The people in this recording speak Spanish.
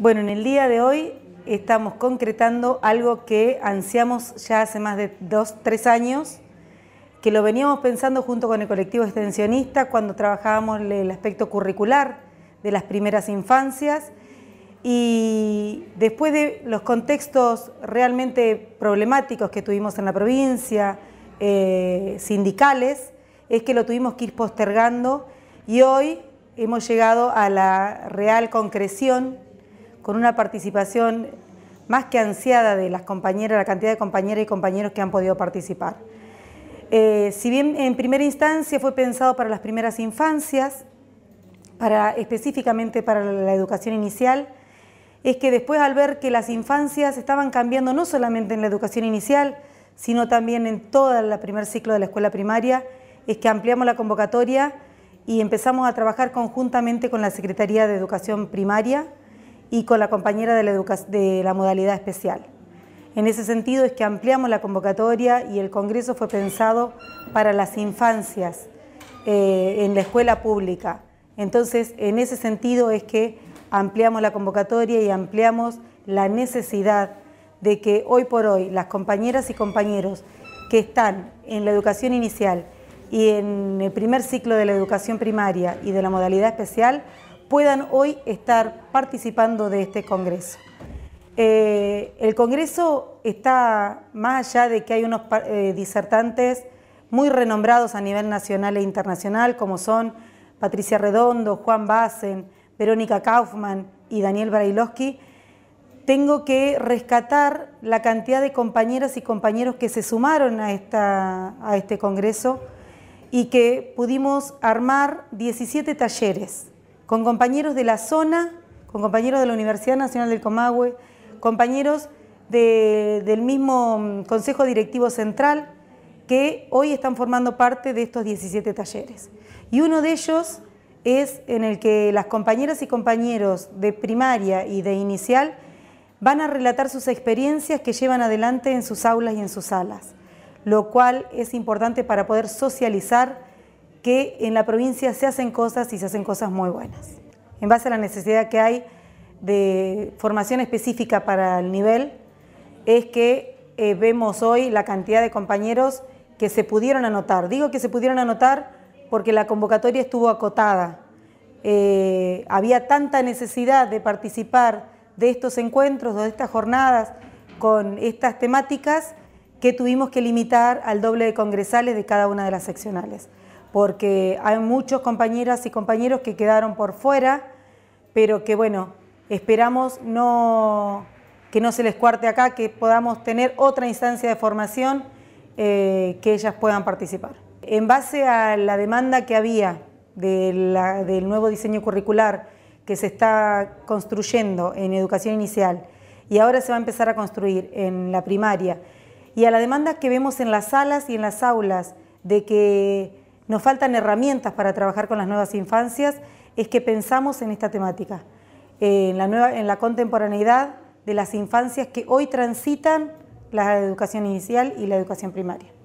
Bueno, en el día de hoy estamos concretando algo que ansiamos ya hace más de dos, tres años, que lo veníamos pensando junto con el colectivo extensionista cuando trabajábamos el aspecto curricular de las primeras infancias y después de los contextos realmente problemáticos que tuvimos en la provincia, eh, sindicales, es que lo tuvimos que ir postergando y hoy hemos llegado a la real concreción con una participación más que ansiada de las compañeras, la cantidad de compañeras y compañeros que han podido participar. Eh, si bien en primera instancia fue pensado para las primeras infancias, para, específicamente para la educación inicial, es que después al ver que las infancias estaban cambiando no solamente en la educación inicial, sino también en todo el primer ciclo de la escuela primaria, es que ampliamos la convocatoria y empezamos a trabajar conjuntamente con la Secretaría de Educación Primaria, y con la compañera de la, modalidad especial. En ese sentido es que ampliamos la convocatoria y el Congreso fue pensado para las infancias eh, en la escuela pública. Entonces, en ese sentido es que ampliamos la convocatoria y ampliamos la necesidad de que hoy por hoy las compañeras y compañeros que están en la educación inicial y en el primer ciclo de la educación primaria y de la modalidad especial puedan hoy estar participando de este Congreso. Eh, el Congreso está, más allá de que hay unos eh, disertantes muy renombrados a nivel nacional e internacional, como son Patricia Redondo, Juan Bassen, Verónica Kaufman y Daniel Brailowski. tengo que rescatar la cantidad de compañeras y compañeros que se sumaron a, esta, a este congreso y que pudimos armar 17 talleres con compañeros de la zona, con compañeros de la Universidad Nacional del Comahue, compañeros del mismo mm, Consejo Directivo Central, que hoy están formando parte de estos 17 talleres. Y uno de ellos es en el que las compañeras y compañeros de primaria y de inicial van a relatar sus experiencias que llevan adelante en sus aulas y en sus salas, lo cual es importante para poder socializar que en la provincia se hacen cosas y se hacen cosas muy buenas. En base a la necesidad que hay de formación específica para el nivel, es que eh, vemos hoy la cantidad de compañeros que se pudieron anotar. Digo que se pudieron anotar porque la convocatoria estuvo acotada. Eh, había tanta necesidad de participar de estos encuentros o de estas jornadas con estas temáticas que tuvimos que limitar al doble de congresales de cada una de las seccionales porque hay muchos compañeras y compañeros que quedaron por fuera, pero que bueno, esperamos que no se les cuarte acá, que podamos tener otra instancia de formación eh, que ellas puedan participar. En base a la demanda que había del nuevo diseño curricular que se está construyendo en educación inicial y ahora se va a empezar a construir en la primaria, y a la demanda que vemos en las salas y en las aulas de que nos faltan herramientas para trabajar con las nuevas infancias, es que pensamos en esta temática, en la, nueva, en la contemporaneidad de las infancias que hoy transitan la educación inicial y la educación primaria.